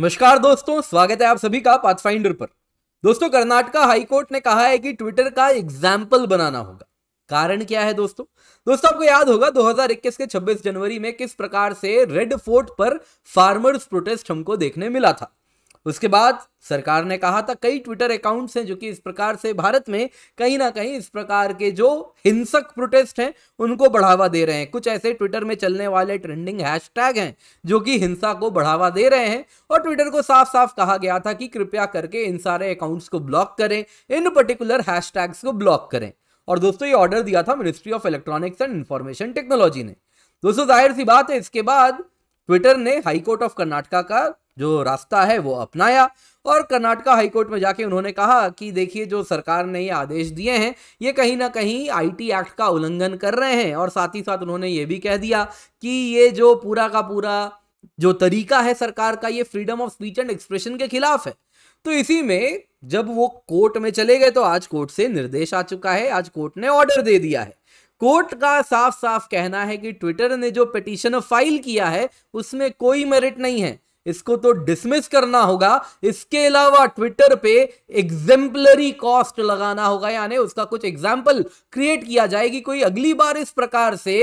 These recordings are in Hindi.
नमस्कार दोस्तों स्वागत है आप सभी का पाथफाइंडर पर दोस्तों कर्नाटका हाईकोर्ट ने कहा है कि ट्विटर का एग्जाम्पल बनाना होगा कारण क्या है दोस्तों दोस्तों आपको याद होगा 2021 के 26 जनवरी में किस प्रकार से रेड फोर्ट पर फार्मर्स प्रोटेस्ट हमको देखने मिला था उसके बाद सरकार ने कहा था कई ट्विटर अकाउंट्स हैं जो कि इस प्रकार से भारत में कहीं ना कहीं इस प्रकार के जो हिंसक प्रोटेस्ट हैं उनको बढ़ावा दे रहे हैं कुछ ऐसे ट्विटर में चलने वाले ट्रेंडिंग हैशटैग हैं जो कि हिंसा को बढ़ावा दे रहे हैं और ट्विटर को साफ साफ कहा गया था कि कृपया करके इन सारे अकाउंट्स को ब्लॉक करें इन पर्टिकुलर हैशटैग्स को ब्लॉक करें और दोस्तों ये ऑर्डर दिया था Ministry of Electronics and Information Technology ने दोस्तों जाहिर सी बात है इसके बाद ट्विटर ने हाईकोर्ट ऑफ कर्नाटका का जो रास्ता है वो अपनाया और कर्नाटका हाईकोर्ट में जाके उन्होंने कहा कि देखिए जो सरकार ने ये आदेश दिए हैं ये कहीं ना कहीं आईटी एक्ट का उल्लंघन कर रहे हैं और साथ ही साथ उन्होंने ये भी कह दिया कि ये जो पूरा का पूरा जो तरीका है सरकार का ये freedom of speech and expression के खिलाफ है तो इसी में जब वो कोर्ट में चले गए तो आज कोर्ट से निर्देश आ चुका है आज कोर्ट ने ऑर्डर दे दिया है कोर्ट का साफ साफ कहना है कि ट्विटर ने जो पिटिशन फाइल किया है उसमें कोई मेरिट नहीं है इसको तो डिसमिस करना होगा इसके अलावा ट्विटर पे एग्जेम्पलरी कॉस्ट लगाना होगा यानी उसका कुछ एग्जाम्पल क्रिएट किया जाएगी कोई अगली बार इस प्रकार से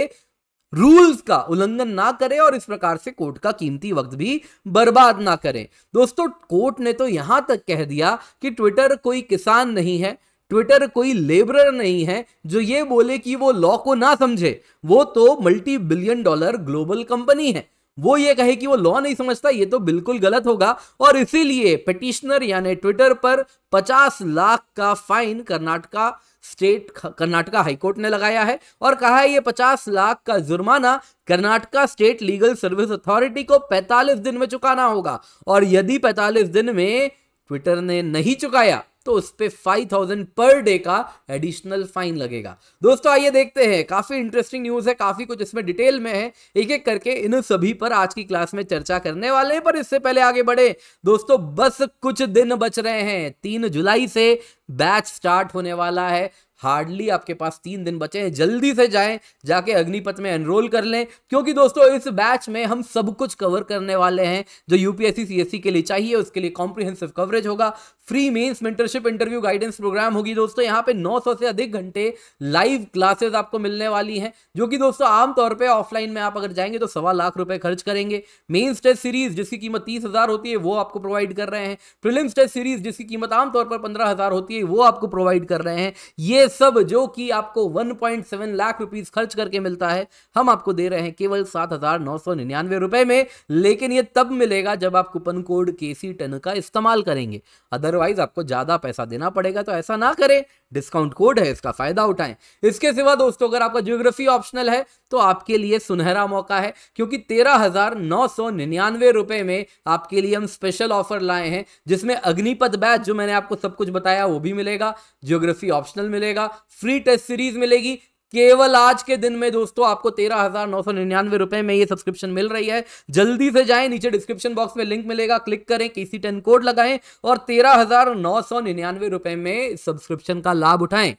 रूल्स का उल्लंघन ना करें और इस प्रकार से कोर्ट का कीमती वक्त भी बर्बाद ना करें दोस्तों कोर्ट ने तो यहां तक कह दिया कि ट्विटर कोई किसान नहीं है ट्विटर कोई लेबरर नहीं है जो ये बोले कि वो लॉ को ना समझे वो तो multi billion dollar global company है वो ये कहे कि वो लॉ नहीं समझता ये तो बिल्कुल गलत होगा और इसीलिए पिटिशनर यानी ट्विटर पर 50 लाख का fine Karnataka state Karnataka high court ने लगाया है और कहा है ये 50 लाख का जुर्माना Karnataka state legal service authority को 45 दिन में चुकाना होगा और यदि 45 दिन में ट्विटर ने नहीं चुकाया तो उस पर फाइव थाउजेंड पर डे का एडिशनल फाइन लगेगा दोस्तों आइए देखते हैं काफी इंटरेस्टिंग न्यूज है काफी कुछ इसमें डिटेल में है एक एक करके इन सभी पर आज की क्लास में चर्चा करने वाले हैं पर इससे पहले आगे बढ़े दोस्तों बस कुछ दिन बच रहे हैं तीन जुलाई से बैच स्टार्ट होने वाला है हार्डली आपके पास तीन दिन बचे हैं जल्दी से जाएं जाके अग्निपथ में एनरोल कर लें क्योंकि दोस्तों इस बैच में हम सब कुछ कवर करने वाले हैं जो यूपीएससी सीएससी के लिए चाहिए उसके लिए कॉम्प्रिहेंसिव कवरेज होगा free mains mentorship interview guidance programme होगी दोस्तों यहाँ पे 900 से अधिक घंटे लाइव क्लासेस आपको मिलने वाली हैं जो कि दोस्तों आमतौर पर ऑफलाइन में आप अगर जाएंगे तो सवा लाख रुपए खर्च करेंगे मेन्स टेस्ट सीरीज जिसकी कीमत तीस होती है वो आपको प्रोवाइड कर रहे हैं प्रिलिम्स टेस्ट सीरीज जिसकी कीमत आमतौर पर पंद्रह होती है कि वो आपको प्रोवाइड कर रहे हैं ये सब जो कि आपको 1.7 लाख रुपीस खर्च करके मिलता है हम आपको दे रहे हैं केवल सात हजार नौ सौ निन्यानवे रुपए में लेकिन ये तब मिलेगा जब आप coupon code K C ten का इस्तेमाल करेंगे अदरवाइज आपको ज्यादा पैसा देना पड़ेगा तो ऐसा ना करें डिस्काउंट कोड है इसका फायदा उठाएं इसके सिवा दोस्तों अगर आपका ज्योग्राफी ऑप्शनल है तो आपके लिए सुनहरा मौका है क्योंकि तेरह हजार नौ सौ निन्यानवे रुपए में आपके लिए हम स्पेशल ऑफर लाए हैं जिसमें अग्निपथ बैच जो मैंने आपको सब कुछ बताया वो भी मिलेगा ज्योग्राफी ऑप्शनल मिलेगा फ्री टेस्ट सीरीज मिलेगी केवल आज के दिन में दोस्तों आपको तेरह हजार नौ सौ निन्यानवे रुपए में ये सब्सक्रिप्शन मिल रही है जल्दी से जाएं नीचे डिस्क्रिप्शन बॉक्स में लिंक मिलेगा क्लिक करें किसी टेन कोड लगाएं और तेरह हजार नौ सौ निन्यानवे रुपए में सब्सक्रिप्शन का लाभ उठाएं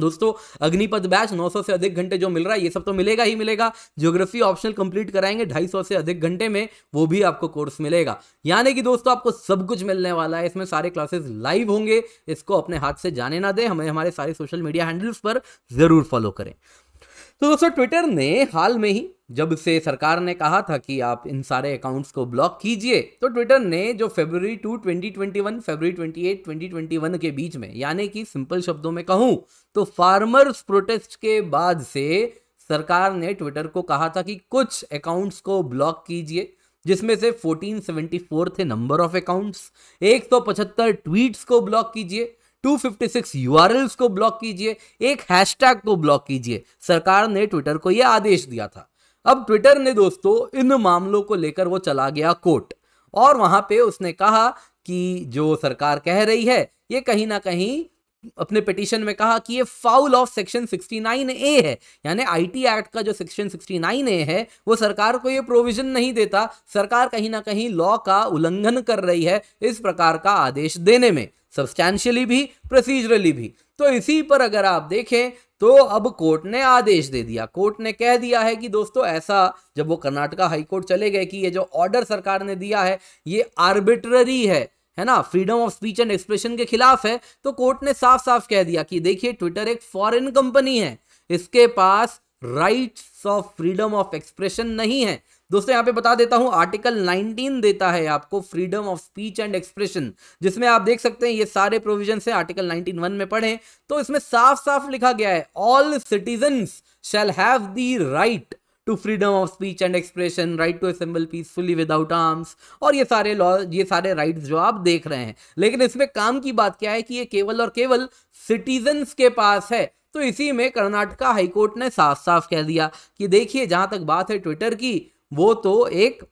दोस्तों अग्निपथ बैच 900 से अधिक घंटे जो मिल रहा है ये सब तो मिलेगा ही मिलेगा ज्योग्राफी ऑप्शनल कंप्लीट कराएंगे 250 से अधिक घंटे में वो भी आपको कोर्स मिलेगा यानी कि दोस्तों आपको सब कुछ मिलने वाला है इसमें सारे क्लासेस लाइव होंगे इसको अपने हाथ से जाने ना दें हमें हमारे सारे सोशल मीडिया हैंडल्स पर जरूर फॉलो करें तो दोस्तों ट्विटर ने हाल में ही जब से सरकार ने कहा था कि आप इन सारे अकाउंट्स को ब्लॉक कीजिए तो ट्विटर ने जो February two twenty twenty February twenty eight twenty twenty one के बीच में यानी कि सिंपल शब्दों में कहूं तो फार्मर्स प्रोटेस्ट के बाद से सरकार ने ट्विटर को कहा था कि कुछ अकाउंट्स को ब्लॉक कीजिए जिसमें से 1474 थे नंबर ऑफ अकाउंट्स 175 ट्वीट्स को ब्लॉक कीजिए 256 यूआरएल्स को ब्लॉक कीजिए एक हैशटैग को ब्लॉक कीजिए सरकार ने ट्विटर को यह आदेश दिया था अब ट्विटर ने दोस्तों इन मामलों को लेकर वो चला गया कोर्ट और वहां पे उसने कहा कि जो सरकार कह रही है ये कहीं ना कहीं अपने पिटीशन में कहा कि ये फाउल ऑफ सेक्शन 69 ए है यानी आईटी एक्ट का जो सेक्शन 69 ए है वो सरकार को ये प्रोविजन नहीं देता सरकार कहीं ना कहीं लॉ का उल्लंघन कर रही है इस प्रकार का आदेश देने में सब्सटैंशियली भी प्रोसीजरली भी तो इसी पर अगर आप देखें तो अब कोर्ट ने आदेश दे दिया कोर्ट ने कह दिया है कि दोस्तों ऐसा जब वो कर्नाटका हाईकोर्ट चले गए कि ये जो ऑर्डर सरकार ने दिया है ये आर्बिट्ररी है है ना freedom of speech and expression के खिलाफ है तो कोर्ट ने साफ साफ कह दिया कि देखिए ट्विटर एक फॉरेन कंपनी है इसके पास rights of freedom of expression नहीं है दोस्तों यहाँ पे बता देता हूं आर्टिकल 19 देता है आपको freedom of speech and expression जिसमें आप देख सकते हैं ये सारे प्रोविजन है आर्टिकल वन में पढ़े तो इसमें साफ साफ लिखा गया है all citizen shall have the right to freedom of speech and expression right to assemble peacefully without arms और ये सारे लॉ ये सारे राइट्स जो आप देख रहे हैं लेकिन इसमें काम की बात क्या है कि ये केवल और केवल सिटीजन्स के पास है तो इसी में कर्नाटका हाईकोर्ट ने साफ साफ कह दिया कि देखिए जहां तक बात है ट्विटर की वो तो एक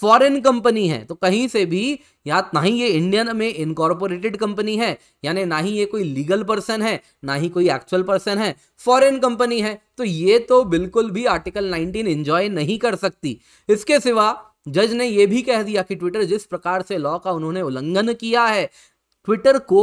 फॉरेन कंपनी है तो कहीं से भी या ना ही ये इंडियन में इनकॉर्पोरेटेड कंपनी है यानी ना ही ये कोई लीगल पर्सन है ना ही कोई एक्चुअल पर्सन है फॉरेन कंपनी है तो ये तो बिल्कुल भी आर्टिकल 19 एंजॉय नहीं कर सकती इसके सिवा जज ने यह भी कह दिया कि ट्विटर जिस प्रकार से लॉ का उन्होंने उल्लंघन किया है ट्विटर को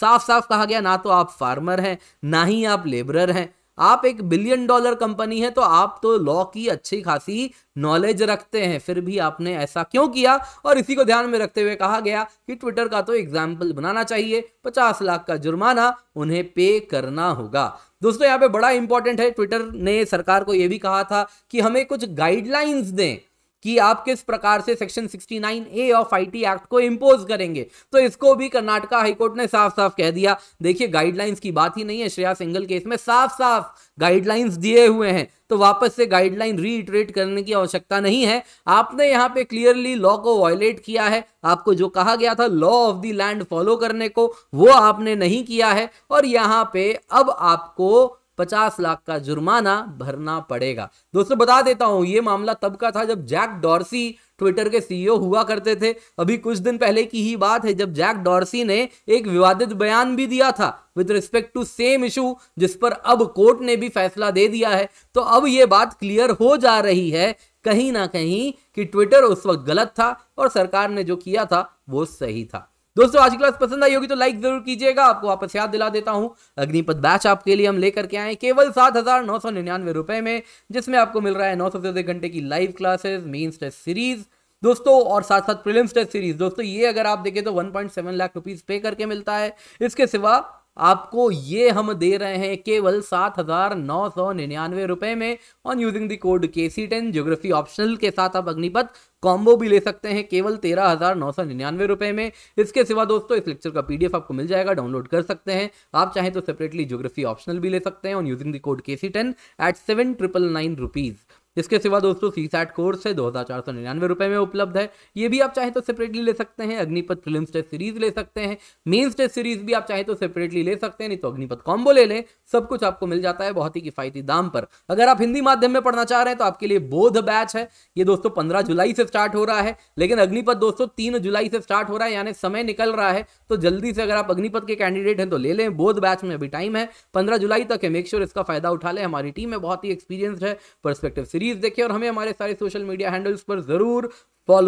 साफ साफ कहा गया ना तो आप फार्मर हैं ना ही आप लेबरर हैं आप एक बिलियन डॉलर कंपनी है तो आप तो लॉ की अच्छी खासी नॉलेज रखते हैं फिर भी आपने ऐसा क्यों किया और इसी को ध्यान में रखते हुए कहा गया कि ट्विटर का तो एग्जाम्पल बनाना चाहिए पचास लाख का जुर्माना उन्हें पे करना होगा दोस्तों यहाँ पे बड़ा इंपॉर्टेंट है ट्विटर ने सरकार को यह भी कहा था कि हमें कुछ गाइडलाइंस दें कि आप किस प्रकार से section 69 A of IT act को इम्पोज करेंगे तो इसको भी कर्नाटका हाईकोर्ट ने साफ साफ कह दिया देखिए गाइडलाइंस की बात ही नहीं है श्रेया सिंगल केस में साफ साफ गाइडलाइंस दिए हुए हैं तो वापस से गाइडलाइन रीइटरेट करने की आवश्यकता नहीं है आपने यहाँ पे क्लियरली लॉ को वायलेट किया है आपको जो कहा गया था law of the land follow करने को वो आपने नहीं किया है और यहाँ पे अब आपको पचास लाख का जुर्माना भरना पड़ेगा दोस्तों बता देता हूं ये मामला तब का था जब जैक डॉर्सी ट्विटर के सीईओ हुआ करते थे अभी कुछ दिन पहले की ही बात है जब जैक डॉर्सी ने एक विवादित बयान भी दिया था with respect to same issue जिस पर अब कोर्ट ने भी फैसला दे दिया है तो अब ये बात क्लियर हो जा रही है कहीं ना कहीं कि ट्विटर उस वक्त गलत था और सरकार ने जो किया था वो सही था दोस्तों आज की क्लास पसंद आई होगी तो लाइक जरूर कीजिएगा आपको वापस याद दिला देता हूं अग्निपथ बैच आपके लिए हम लेकर के आए केवल सात हजार नौ सौ निन्यानवे रुपए में जिसमें आपको मिल रहा है नौ सौ से घंटे की live classes main test series दोस्तों और साथ साथ प्रीलिम्स टेस्ट सीरीज दोस्तों ये अगर आप देखें तो 1.7 लाख रुपीस पे करके मिलता है इसके सिवा आपको ये हम दे रहे हैं केवल सात हज़ार नौ सौ निन्यानवे रुपए में on using the code K C ten geography optional के साथ आप अग्निपथ कॉम्बो भी ले सकते हैं केवल तेरह हज़ार नौ सौ निन्यानवे रुपए में इसके सिवा दोस्तों इस लेक्चर का पीडीएफ आपको मिल जाएगा डाउनलोड कर सकते हैं आप चाहें तो सेपरेटली ज्योग्राफी ऑप्शनल भी ले सकते हैं on using the code K C ten eight seven triple nine rupees इसके सिवा दोस्तों सी सैट कोर्स है दो हज़ार चार सौ निन्यानवे रुपए में उपलब्ध है ये भी आप चाहे तो सेपरेटली ले सकते हैं अग्निपथ फिल्म टेस्ट सीरीज ले सकते हैं मेन टेस्ट सीरीज भी आप चाहे तो सेपरेटली ले सकते हैं नहीं तो अग्निपथ कॉम्बो ले लें सब कुछ आपको मिल जाता है बहुत ही किफायती दाम पर अगर आप हिंदी माध्यम में पढ़ना चाह रहे हैं तो आपके लिए बोध बैच है ये दोस्तों पंद्रह जुलाई से स्टार्ट हो रहा है लेकिन अग्निपथ दोस्तों तीन जुलाई से स्टार्ट हो रहा है यानी समय निकल रहा है तो जल्दी से अगर आप अग्निपथ के कैंडिडेट हैं तो ले लें बोध बैच में अभी टाइम है पंद्रह जुलाई तक है मेक श्योर इसका फायदा उठा लें हमारी टीम में बहुत ही एक्सपीरियंस है परस्पेक्टिव सीरीज देखें और हमें हमारे सारे सोशल मीडिया हैंडल्स पर जरूर फॉलो